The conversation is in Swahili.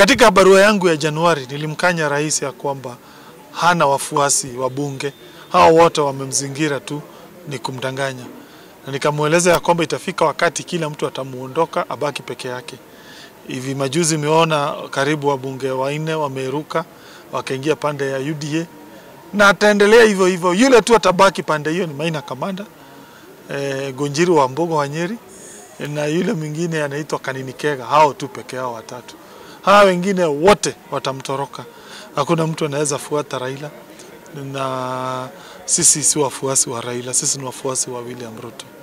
Katika barua yangu ya Januari nilimkanya rais ya kwamba hana wafuasi wa bunge, hao wote wamemzingira tu, ni kumdanganya, na nikamweleza ya kwamba itafika wakati kila mtu atamuondoka, abaki peke yake. Hivi majuzi imeona karibu wabunge wanne wameruka wakaingia pande ya UDA na ataendelea hivyo hivyo. Yule tu atabaki pande hiyo ni Maina Kamanda e, eh, Gonjiri wa Mbogo wa Nyeri na yule mwingine anaitwa Kaninikega. Hao tu peke yao watatu hawa wengine wote watamtoroka. Hakuna mtu anaweza fuata Raila, na sisi si wafuasi wa Raila, sisi ni wafuasi wa William Ruto.